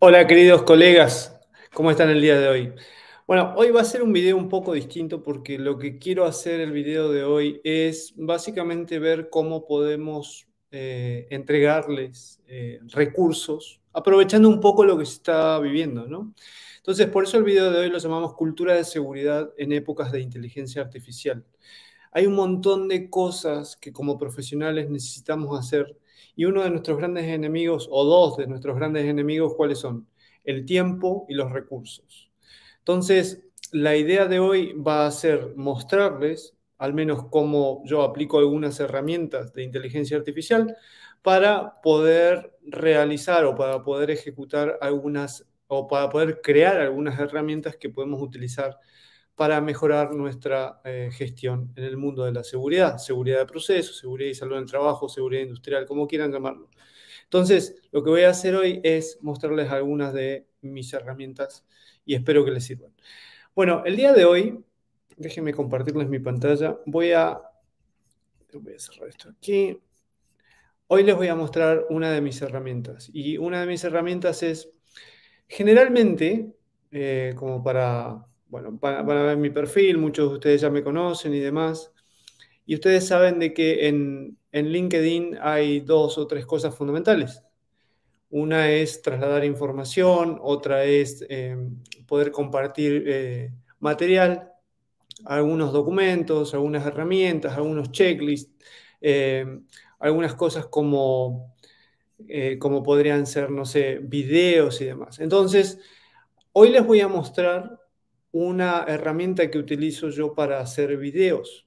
Hola queridos colegas, ¿cómo están el día de hoy? Bueno, hoy va a ser un video un poco distinto porque lo que quiero hacer el video de hoy es básicamente ver cómo podemos eh, entregarles eh, recursos, aprovechando un poco lo que se está viviendo, ¿no? Entonces, por eso el video de hoy lo llamamos cultura de seguridad en épocas de inteligencia artificial. Hay un montón de cosas que como profesionales necesitamos hacer y uno de nuestros grandes enemigos, o dos de nuestros grandes enemigos, ¿cuáles son? El tiempo y los recursos. Entonces, la idea de hoy va a ser mostrarles, al menos cómo yo aplico algunas herramientas de inteligencia artificial, para poder realizar o para poder ejecutar algunas, o para poder crear algunas herramientas que podemos utilizar para mejorar nuestra eh, gestión en el mundo de la seguridad, seguridad de procesos, seguridad y salud en el trabajo, seguridad industrial, como quieran llamarlo. Entonces, lo que voy a hacer hoy es mostrarles algunas de mis herramientas y espero que les sirvan. Bueno, el día de hoy, déjenme compartirles mi pantalla, voy a, voy a cerrar esto aquí. Hoy les voy a mostrar una de mis herramientas y una de mis herramientas es, generalmente, eh, como para bueno, van a ver mi perfil, muchos de ustedes ya me conocen y demás. Y ustedes saben de que en, LinkedIn hay dos o tres cosas fundamentales. Una es trasladar información, otra es em, poder compartir eh, material, algunos documentos, algunas herramientas, algunos checklists, em, algunas cosas como, eh, como podrían ser, no sé, videos y demás. Entonces, hoy les voy a mostrar una herramienta que utilizo yo para hacer videos.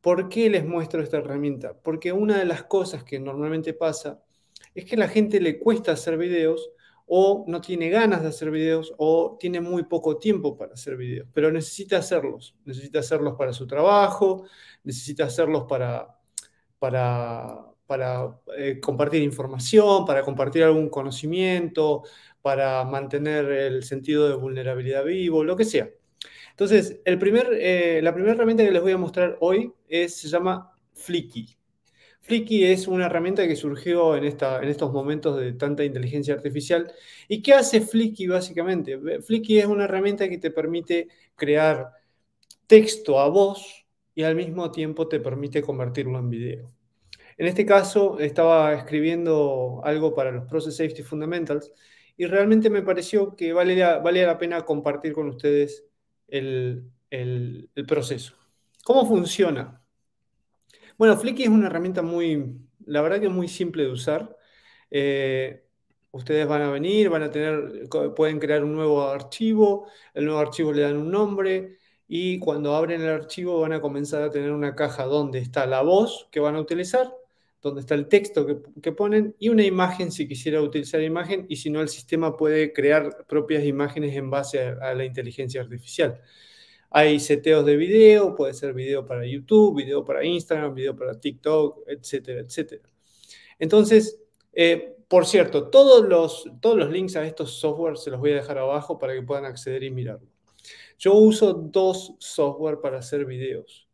¿Por qué les muestro esta herramienta? Porque una de las cosas que normalmente pasa es que a la gente le cuesta hacer videos o no tiene ganas de hacer videos o tiene muy poco tiempo para hacer videos, pero necesita hacerlos. Necesita hacerlos para su trabajo, necesita hacerlos para, para para eh, compartir información, para compartir algún conocimiento, para mantener el sentido de vulnerabilidad vivo, lo que sea. Entonces, eh, la primera herramienta que les voy a mostrar hoy se llama Flicky. Flicky es una herramienta que surgió en, en estos momentos de tanta inteligencia artificial. ¿Y qué hace Flicky básicamente? Flicky es una herramienta que te permite crear texto a voz y al mismo tiempo te permite convertirlo en video. En este caso estaba escribiendo algo para los Process Safety Fundamentals y realmente me pareció que valía, la pena compartir con ustedes el, proceso. ¿Cómo funciona? Bueno, Flicky es una herramienta muy, la verdad que es muy simple de usar. Eh, ustedes van a venir, van a tener, pueden crear un nuevo archivo, el nuevo archivo le dan un nombre y cuando abren el archivo van a comenzar a tener una caja donde está la voz que van a utilizar, donde está el texto que, ponen y una imagen si quisiera utilizar imagen y si no el sistema puede crear propias imágenes en base a, la inteligencia artificial. Hay seteos de video, puede ser video para YouTube, video para Instagram, video para TikTok, etcétera, etcétera. Entonces, eh, por cierto, todos los, todos los links a estos softwares se los voy a dejar abajo para que puedan acceder y mirarlo. Yo uso dos software para hacer videos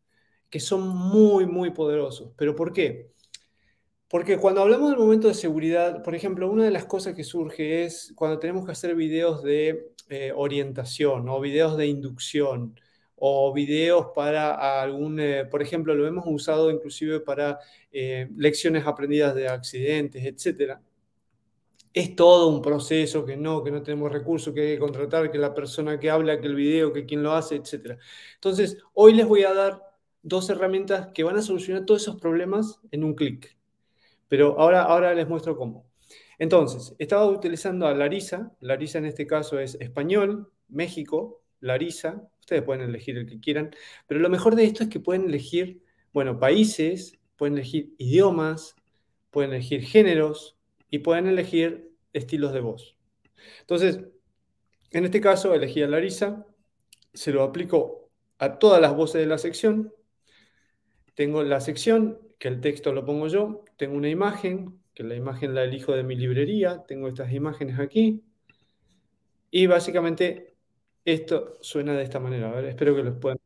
que son muy, muy poderosos. ¿Pero por qué? Porque cuando hablamos del momento de seguridad, por ejemplo, una de las cosas que surge es cuando tenemos que hacer videos de eh, orientación o videos de inducción o videos para algún, eh, por ejemplo, lo hemos usado inclusive para eh, lecciones aprendidas de accidentes, etc. Es todo un proceso que no, que no tenemos recursos, que hay que contratar, que la persona que habla, que el video, que quien lo hace, etc. Entonces, hoy les voy a dar dos herramientas que van a solucionar todos esos problemas en un clic. Pero ahora, ahora les muestro cómo. Entonces, estaba utilizando a Larisa. Larisa en este caso es español, México, Larisa. Ustedes pueden elegir el que quieran. Pero lo mejor de esto es que pueden elegir, bueno, países, pueden elegir idiomas, pueden elegir géneros y pueden elegir estilos de voz. Entonces, en este caso elegí a Larisa, se lo aplico a todas las voces de la sección. Tengo la sección que el texto lo pongo yo, tengo una imagen, que la imagen la elijo de mi librería, tengo estas imágenes aquí, y básicamente esto suena de esta manera. A ver, espero que los puedan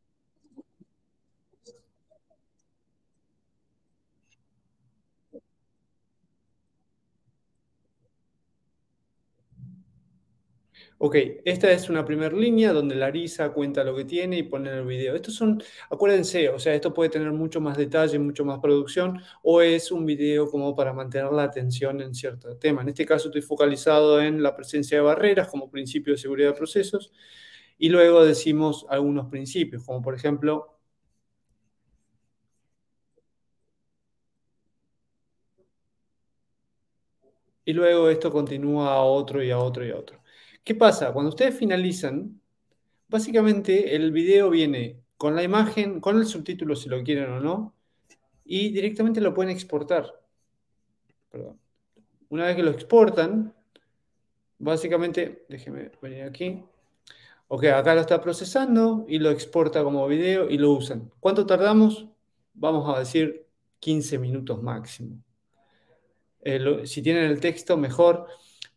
Ok, esta es una primera línea donde Larisa cuenta lo que tiene y pone el video. Estos son, acuérdense, o sea, esto puede tener mucho más detalle, mucho más producción, o es un video como para mantener la atención en cierto tema. En este caso estoy focalizado en la presencia de barreras como principio de seguridad de procesos y luego decimos algunos principios, como por ejemplo... Y luego esto continúa a otro y a otro y a otro. ¿Qué pasa? Cuando ustedes finalizan, básicamente el video viene con la imagen, con el subtítulo si lo quieren o no, y directamente lo pueden exportar. Una vez que lo exportan, básicamente, déjenme venir aquí. Ok, acá lo está procesando y lo exporta como video y lo usan. ¿Cuánto tardamos? Vamos a decir 15 minutos máximo. Eh, si tienen el texto, mejor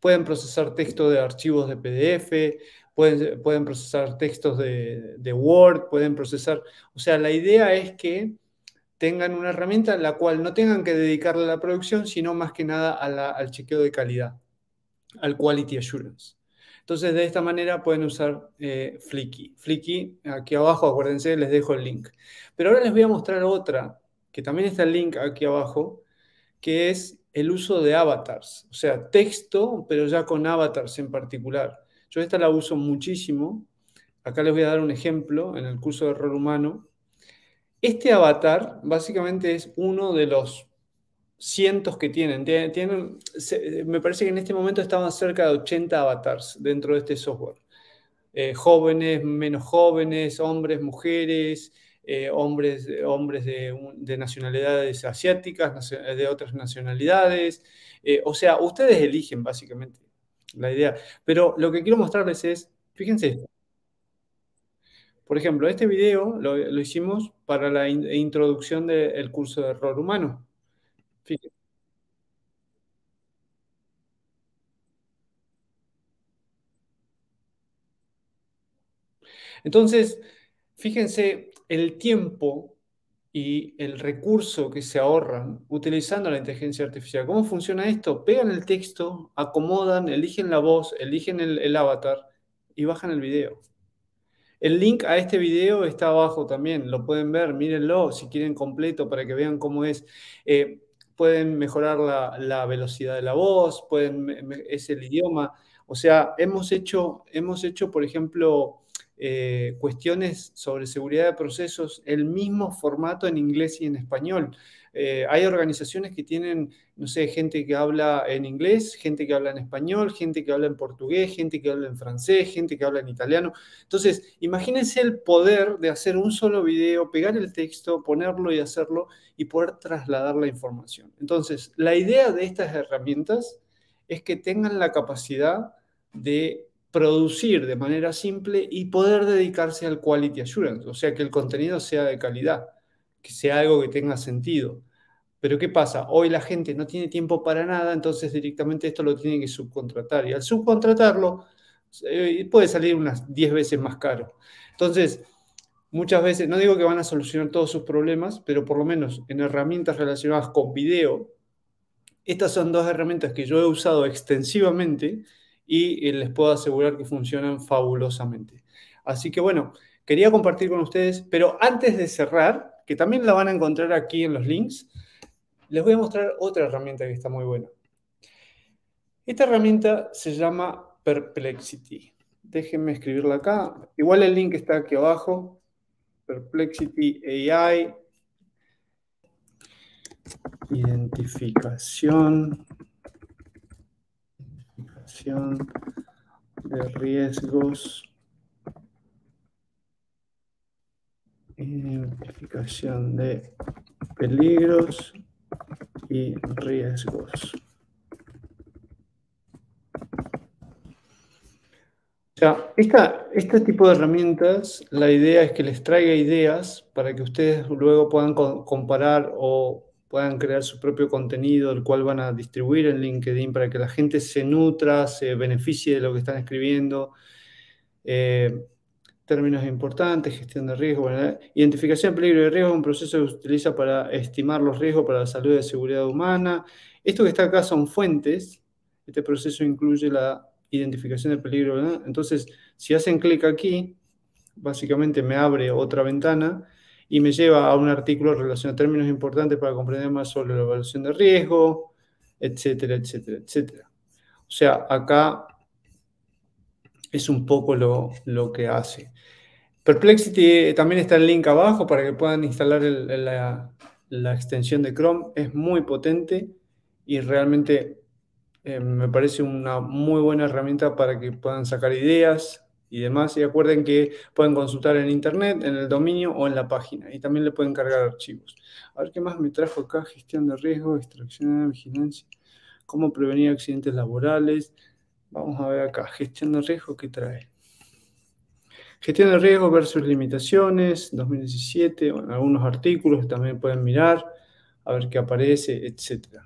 pueden procesar texto de archivos de PDF, pueden, pueden procesar textos de, Word, pueden procesar, o sea, la idea es que tengan una herramienta en la cual no tengan que dedicarle a la producción, sino más que nada al chequeo de calidad, al quality assurance. Entonces, de esta manera pueden usar eh, Flicky. Flicky, aquí abajo, acuérdense, les dejo el link. Pero ahora les voy a mostrar otra, que también está el link aquí abajo, que es el uso de avatars, o sea, texto, pero ya con avatars en particular. Yo esta la uso muchísimo. Acá les voy a dar un ejemplo en el curso de rol humano. Este avatar básicamente es uno de los cientos que tienen. tienen me parece que en este momento estaban cerca de 80 avatars dentro de este software. Eh, jóvenes, menos jóvenes, hombres, mujeres, eh, hombres, eh, hombres de, nacionalidades asiáticas, eh, de otras nacionalidades. o sea, ustedes eligen básicamente la idea. Pero lo que quiero mostrarles es, fíjense Por ejemplo, este video lo, hicimos para la e introducción del curso de error humano. Entonces, fíjense el tiempo y el recurso que se ahorran utilizando la inteligencia artificial. ¿Cómo funciona esto? Pegan el texto, acomodan, eligen la voz, eligen el, avatar y bajan el video. El link a este video está abajo también, lo pueden ver, mírenlo si quieren completo para que vean cómo es. Eh, pueden mejorar la, velocidad de la voz, pueden, es el idioma. O sea, hemos hecho, hemos hecho por ejemplo, eh, cuestiones sobre seguridad de procesos, el mismo formato en inglés y en español. Eh, hay organizaciones que tienen, no sé, gente que habla en inglés, gente que habla en español, gente que habla en portugués, gente que habla en francés, gente que habla en italiano. Entonces, imagínense el poder de hacer un solo video, pegar el texto, ponerlo y hacerlo y poder trasladar la información. Entonces, la idea de estas herramientas es que tengan la capacidad de producir de manera simple y poder dedicarse al quality assurance, o sea, que el contenido sea de calidad, que sea algo que tenga sentido. Pero ¿qué pasa? Hoy la gente no tiene tiempo para nada, entonces directamente esto lo tienen que subcontratar y al subcontratarlo eh, puede salir unas 10 veces más caro. Entonces, muchas veces, no digo que van a solucionar todos sus problemas, pero por lo menos en herramientas relacionadas con video, estas son dos herramientas que yo he usado extensivamente y eh, les puedo asegurar que funcionan fabulosamente. Así que bueno, quería compartir con ustedes, pero antes de cerrar, que también la van a encontrar aquí en los links, les voy a mostrar otra herramienta que está muy buena. Esta herramienta se llama Perplexity. Déjenme escribirla acá. Igual el link está aquí abajo. Perplexity AI. Identificación de riesgos, identificación de peligros y riesgos. O sea, este tipo de herramientas, la idea es que les traiga ideas para que ustedes luego puedan comparar o puedan crear su propio contenido, el cual van a distribuir en LinkedIn para que la gente se nutra, se beneficie de lo que están escribiendo. Eh, términos importantes, gestión de riesgo. Identificación de peligro y riesgo un proceso que se utiliza para estimar los riesgos para la salud y seguridad humana. Esto que está acá son fuentes. Este proceso incluye la identificación de peligro. Entonces, si hacen clic aquí, básicamente me abre otra ventana y me lleva a un artículo relacionado a términos importantes para comprender más sobre la evaluación de riesgo, etcétera, etcétera, etcétera. O sea, acá es un poco lo, que hace. Perplexity también está el link abajo para que puedan instalar la, extensión de Chrome. Es muy potente y realmente eh, me parece una muy buena herramienta para que puedan sacar ideas, y demás. Y acuerden que pueden consultar en internet, en el dominio o en la página. Y también le pueden cargar archivos. A ver qué más me trajo acá: gestión de riesgo, extracción, de vigilancia, cómo prevenir accidentes laborales. Vamos a ver acá: gestión de riesgo, ¿qué trae? Gestión de riesgo versus limitaciones, 2017, bueno, algunos artículos que también pueden mirar, a ver qué aparece, etc.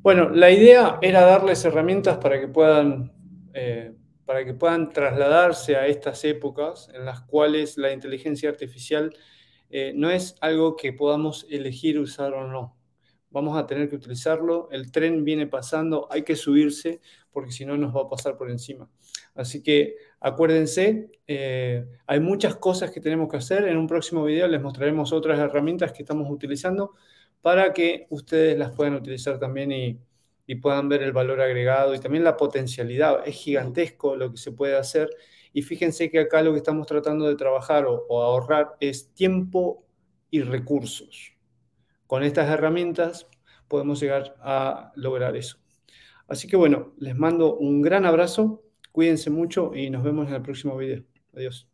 Bueno, la idea era darles herramientas para que puedan eh, para que puedan trasladarse a estas épocas en las cuales la inteligencia artificial eh, no es algo que podamos elegir usar o no. Vamos a tener que utilizarlo, el tren viene pasando, hay que subirse porque si no nos va a pasar por encima. Así que acuérdense, eh, hay muchas cosas que tenemos que hacer. En un próximo video les mostraremos otras herramientas que estamos utilizando para que ustedes las puedan utilizar también y y puedan ver el valor agregado y también la potencialidad. Es gigantesco lo que se puede hacer. Y fíjense que acá lo que estamos tratando de trabajar o, ahorrar es tiempo y recursos. Con estas herramientas podemos llegar a lograr eso. Así que bueno, les mando un gran abrazo, cuídense mucho y nos vemos en el próximo video. Adiós.